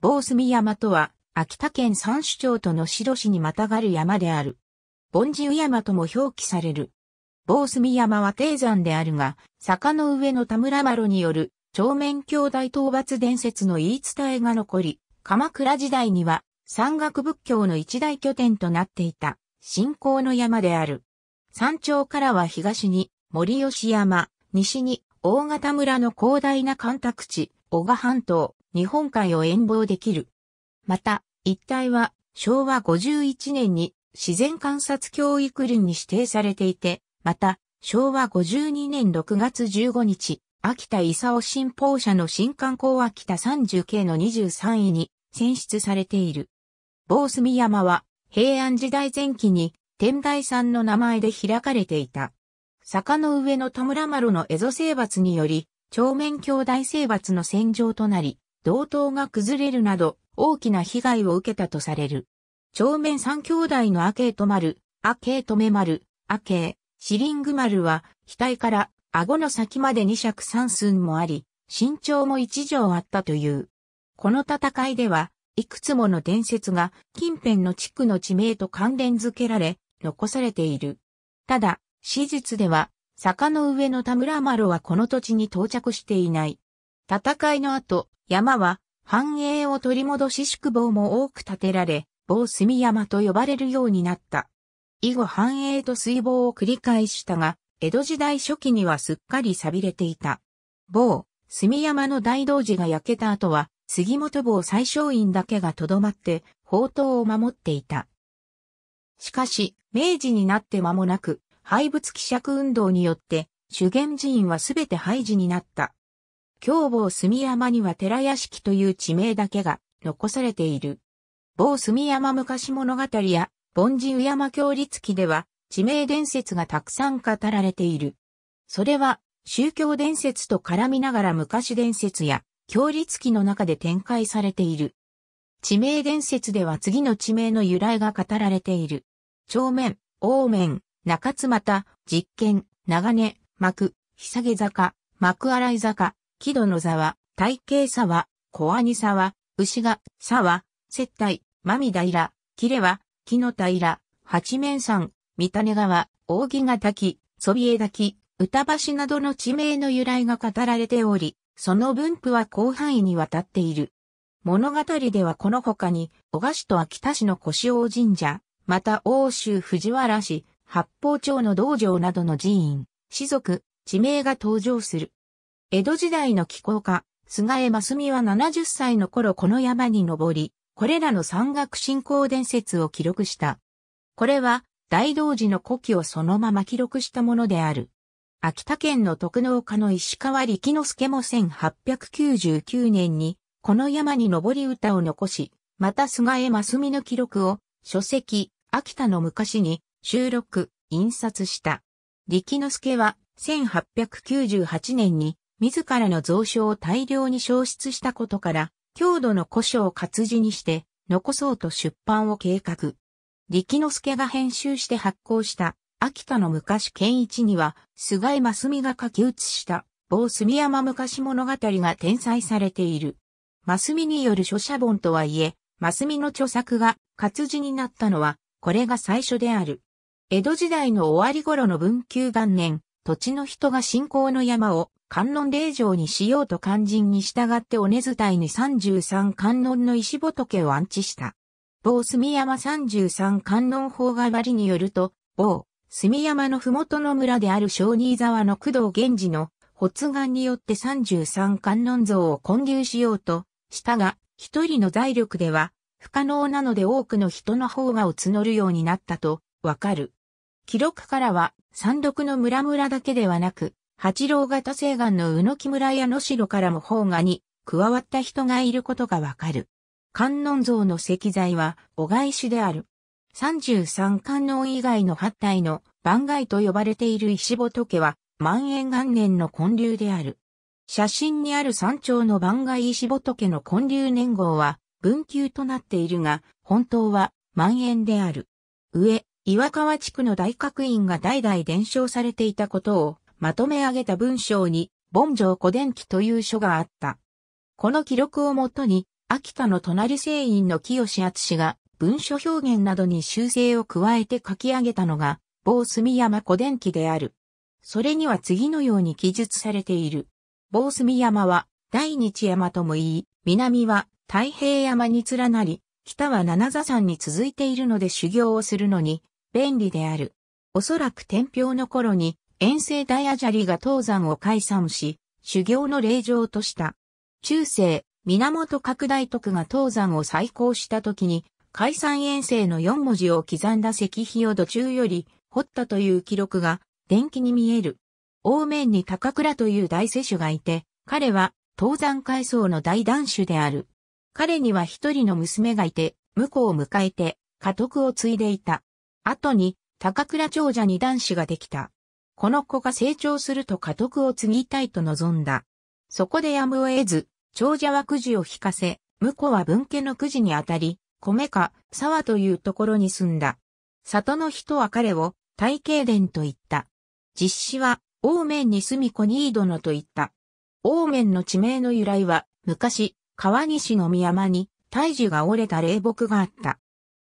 坊隅山とは、秋田県三種町と能代市にまたがる山である。盆地山とも表記される。坊隅山は低山であるが、坂の上の田村麻呂による、長面兄弟討伐伝説の言い伝えが残り、鎌倉時代には、山岳仏教の一大拠点となっていた、信仰の山である。山頂からは東に、森吉山、西に、大型村の広大な干拓地、小賀半島、日本海を遠望できる。また、一帯は昭和51年に自然観察教育林に指定されていて、また、昭和52年6月15日、秋田勲新報社の新観光秋田30系の23位に選出されている。坊隅山は平安時代前期に天台山の名前で開かれていた。坂の上の田村丸の蝦夷征伐により、長面兄大征伐の戦場となり、道東が崩れるなど大きな被害を受けたとされる。長面三兄弟のアケートル、アケートメ丸、アケー、シリング丸は額から顎の先まで二尺三寸もあり、身長も一畳あったという。この戦いでは、いくつもの伝説が近辺の地区の地名と関連づけられ、残されている。ただ、史実では、坂の上の田村麻呂はこの土地に到着していない。戦いの後、山は繁栄を取り戻し宿坊も多く建てられ、棒炭山と呼ばれるようになった。以後繁栄と水防を繰り返したが、江戸時代初期にはすっかり錆びれていた。某、炭山の大道寺が焼けた後は、杉本坊最小院だけがとどまって、宝刀を守っていた。しかし、明治になって間もなく、廃仏希釈運動によって、修験寺院はすべて廃寺になった。京坊住山には寺屋敷という地名だけが残されている。坊住山昔物語や、凡人山教立記では、地名伝説がたくさん語られている。それは、宗教伝説と絡みながら昔伝説や、教立記の中で展開されている。地名伝説では次の地名の由来が語られている。長面、大面、中津又、実験、長根、幕、日下げ坂、幕洗い坂、木戸の沢、体座沢、小兄沢、牛が、沢、接待、真見平、切れは、木の平、八面山、三種川、扇ヶ滝、そびえ滝、歌橋などの地名の由来が語られており、その分布は広範囲にわたっている。物語ではこの他に、小賀市と秋田市の腰王神社、また欧州藤原市、八方町の道場などの寺院、士族、地名が登場する。江戸時代の気候家、菅江真美は70歳の頃この山に登り、これらの山岳信仰伝説を記録した。これは、大道寺の古希をそのまま記録したものである。秋田県の徳農家の石川力之助も1899年に、この山に登り歌を残し、また菅江真美の記録を、書籍、秋田の昔に、収録、印刷した。力之助は、1898年に、自らの蔵書を大量に消失したことから、郷土の古書を活字にして、残そうと出版を計画。力之助が編集して発行した、秋田の昔県一には、菅井正美が書き写した、某住山昔物語が転載されている。ま美による書写本とはいえ、ま美の著作が活字になったのは、これが最初である。江戸時代の終わり頃の文久元年、土地の人が信仰の山を観音霊場にしようと肝心に従って尾根伝いに33観音の石仏を安置した。某住山33観音法が割によると、某住山の麓の村である小二沢の工藤源氏の発願によって33観音像を建立しようとしたが、一人の財力では不可能なので多くの人の方がを募るようになったとわかる。記録からは山麓の村々だけではなく、八郎型西岸の宇野木村や野城からも方画に加わった人がいることがわかる。観音像の石材はお返しである。33観音以外の八体の番外と呼ばれている石仏は万延元年の建立である。写真にある山頂の番外石仏の建立年号は文久となっているが、本当は万延である。上、岩川地区の大学院が代々伝承されていたことをまとめ上げた文章に、盆城古伝記という書があった。この記録をもとに、秋田の隣聖院の清志厚が文書表現などに修正を加えて書き上げたのが、某住山古伝記である。それには次のように記述されている。某住山は、大日山とも言い、南は太平山に連なり、北は七座山に続いているので修行をするのに、便利である。おそらく天平の頃に遠征大アジャリが東山を解散し、修行の霊場とした。中世、源拡大徳が東山を再興した時に、解散遠征の4文字を刻んだ石碑を土中より掘ったという記録が伝記に見える。大面に高倉という大世主がいて、彼は東山階層の大男主である。彼には一人の娘がいて、婿を迎えて家督を継いでいた。後に高倉長者に男子ができた。この子が成長すると家督を継ぎたいと望んだ。そこでやむを得ず、長者はくじを引かせ、婿は分家のくじにあたり、米か沢というところに住んだ。里の人は彼を大慶殿と言った。実施は、大面に住み子にい戸のと言った。大面の地名の由来は、昔、川西の宮山に、胎児が折れた霊木があった。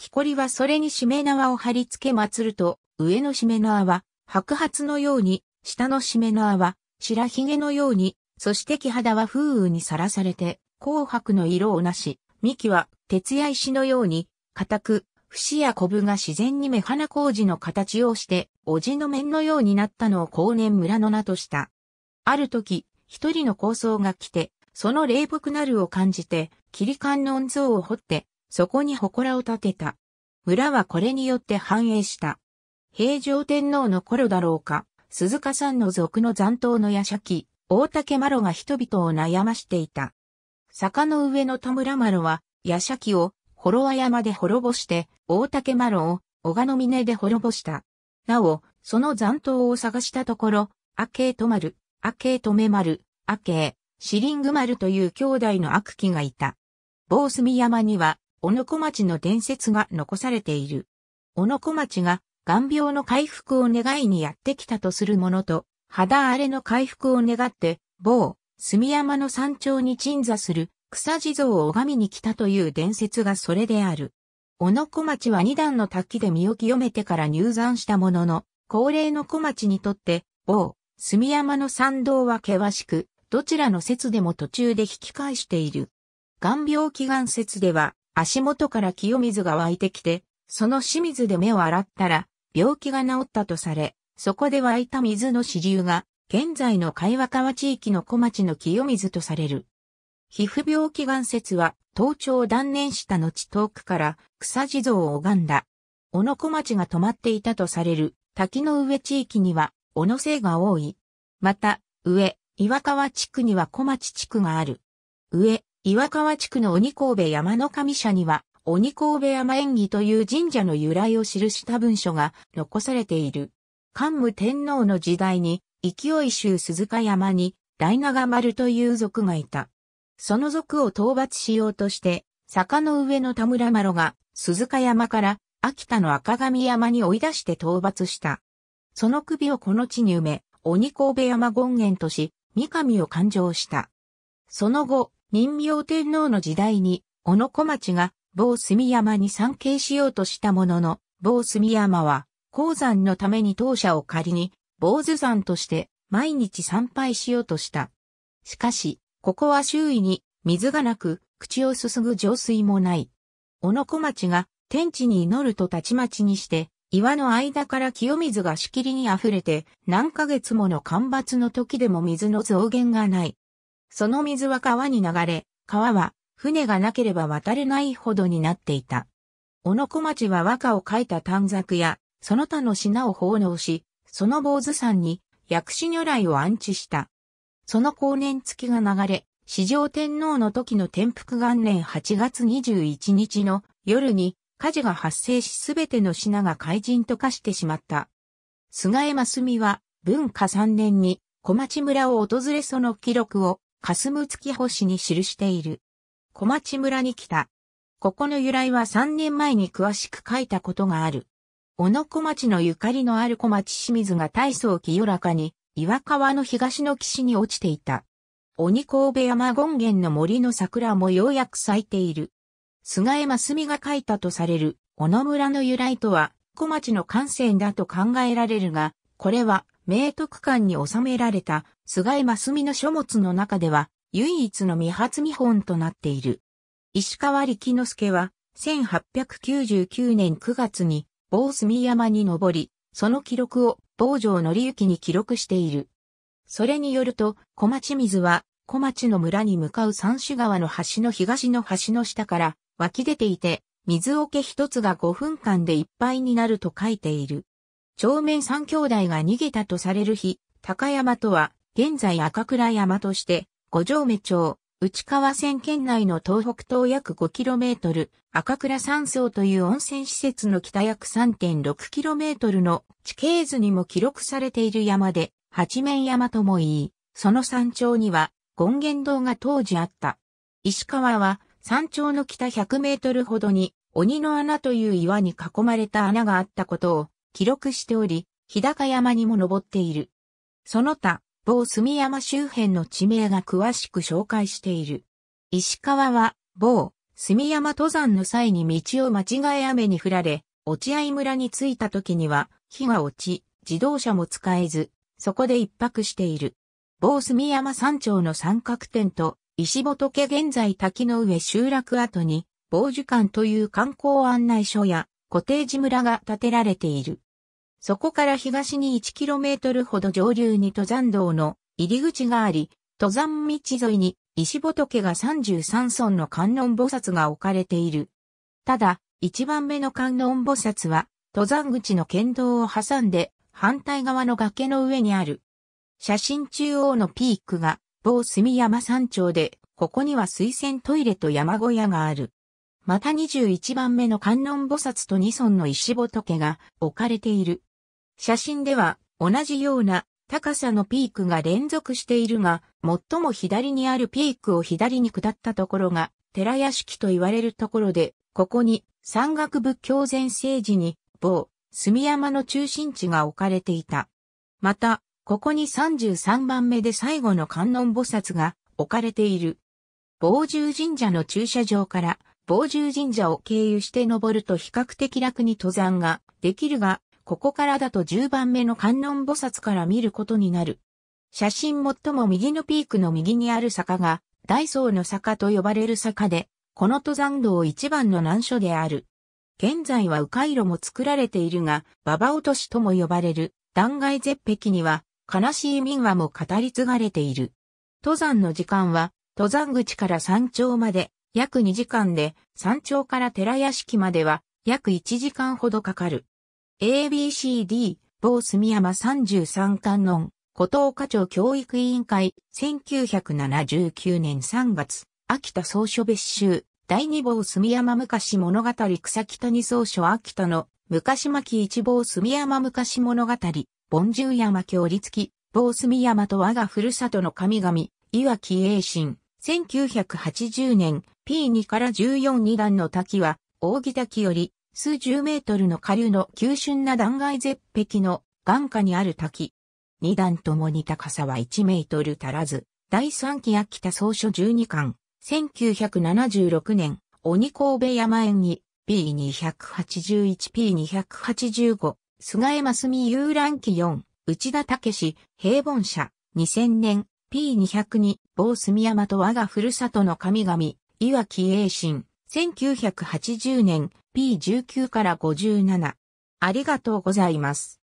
木こりはそれにしめ縄を貼り付け祀ると、上のしめ縄は白髪のように、下のしめ縄は白髭のように、そして木肌は風雨にさらされて、紅白の色をなし、幹は鉄や石のように、固く、節やコブが自然に目鼻工事の形をして、おじの面のようになったのを後年村の名とした。ある時、一人の高僧が来て、その霊木なるを感じて、霧観音像を掘って、そこに祠を建てた。村はこれによって繁栄した。平城天皇の頃だろうか、鈴鹿山の族の残党の夜叉騎、大竹麻呂が人々を悩ましていた。坂の上の田村麻呂は、夜叉騎を、幌和山で滅ぼして、大竹麻呂を、小賀の峰で滅ぼした。なお、その残党を探したところ、明ケート丸、アケー丸、アケシリング丸という兄弟の悪鬼がいた。坊隅山には、小野小町の伝説が残されている。小野小町が眼病の回復を願いにやってきたとするものと、肌荒れの回復を願って、某、住山の山頂に鎮座する草地蔵を拝みに来たという伝説がそれである。小野小町は二段の滝で身を清めてから入山したものの、高齢の小町にとって、某、住山の山道は険しく、どちらの説でも途中で引き返している。眼病祈願説では、足元から清水が湧いてきて、その清水で目を洗ったら、病気が治ったとされ、そこで湧いた水の支流が、現在の海和川地域の小町の清水とされる。皮膚病気眼説は、頭頂を断念した後遠くから草地蔵を拝んだ。小野小町が泊まっていたとされる滝の上地域には小野姓が多い。また、上、岩川地区には小町地区がある。上、岩川地区の鬼神戸山の神社には、鬼神戸山縁起という神社の由来を記した文書が残されている。桓武天皇の時代に、勢い州鈴鹿山に、大長丸という族がいた。その族を討伐しようとして、坂の上の田村麻呂が、鈴鹿山から、秋田の赤神山に追い出して討伐した。その首をこの地に埋め、鬼神戸山権現とし、三上を勘定した。その後、任明天皇の時代に、小野小町が、某住山に参詣しようとしたものの、某住山は、鉱山のために当社を仮に、坊主山として、毎日参拝しようとした。しかし、ここは周囲に、水がなく、口をすすぐ浄水もない。小野小町が、天地に祈るとたちまちにして、岩の間から清水がしきりに溢れて、何ヶ月もの干ばつの時でも水の増減がない。その水は川に流れ、川は船がなければ渡れないほどになっていた。小野小町は和歌を書いた短冊や、その他の品を奉納し、その坊主山に薬師如来を安置した。その後年月が流れ、史上天皇の時の天福元年8月21日の夜に火事が発生しすべての品が怪人と化してしまった。菅江真澄は文化3年に小町村を訪れその記録を霞月星に記している。小町村に来た。ここの由来は3年前に詳しく書いたことがある。小野小町のゆかりのある小町清水が大層清らかに、岩川の東の岸に落ちていた。鬼神戸山権現の森の桜もようやく咲いている。菅江澄が書いたとされる、小野村の由来とは、小町の感染だと考えられるが、これは明徳館に収められた菅井正美の書物の中では唯一の未発見本となっている。石川力之助は1899年9月に某隅山に登り、その記録を坊城則之に記録している。それによると、小町水は小町の村に向かう三種川の橋の東の橋の下から湧き出ていて、水桶一つが5分間でいっぱいになると書いている。長面三兄弟が逃げたとされる日、高山とは、現在赤倉山として、五条目町、内川線県内の東北東約 5km、赤倉山荘という温泉施設の北約 3.6km の地形図にも記録されている山で、八面山とも言い、その山頂には、権現堂が当時あった。石川は、山頂の北100メートルほどに、鬼の穴という岩に囲まれた穴があったことを、記録しており、日高山にも登っている。その他、某住山周辺の地名が詳しく紹介している。石川は、某、住山登山の際に道を間違え雨に降られ、落合村に着いた時には、火が落ち、自動車も使えず、そこで一泊している。某住山山頂の三角点と、石仏現在滝の上集落跡に、某樹館という観光案内所や、コテージ村が建てられている。そこから東に 1km ほど上流に登山道の入り口があり、登山道沿いに石仏が33尊の観音菩薩が置かれている。ただ、一番目の観音菩薩は、登山口の県道を挟んで、反対側の崖の上にある。写真中央のピークが、某隅山山頂で、ここには水洗トイレと山小屋がある。また21番目の観音菩薩と二尊の石仏が置かれている。写真では同じような高さのピークが連続しているが、最も左にあるピークを左に下ったところが、寺屋敷と言われるところで、ここに山岳仏教前聖時に、某、住山の中心地が置かれていた。また、ここに33番目で最後の観音菩薩が置かれている。傍重神社の駐車場から傍獣神社を経由して登ると比較的楽に登山ができるが、ここからだと10番目の観音菩薩から見ることになる。写真最も右のピークの右にある坂が、ダイソーの坂と呼ばれる坂で、この登山道一番の難所である。現在は迂回路も作られているが、馬場落としとも呼ばれる断崖絶壁には、悲しい民話も語り継がれている。登山の時間は、登山口から山頂まで約2時間で山頂から寺屋敷までは約1時間ほどかかる。ABCD、某住山33観音、古東課長教育委員会、1979年3月、秋田総書別集、第2某住山昔物語草木谷総書秋田の昔巻一某住山昔物語、盆十山京立記、某住山と我がふるさとの神々、岩木栄心、1980年、P2 から14 2段の滝は、扇滝より数十メートルの下流の急峻な断崖絶壁の眼下にある滝。二段ともに高さは1メートル足らず、第3期秋田総書12巻、1976年、鬼神戸山園に P281P285、菅江真澄遊覧記4、内田武史、平凡社、2000年、P202、某住山と我がふるさとの神々、岩木栄信、1980年 P19 から57。ありがとうございます。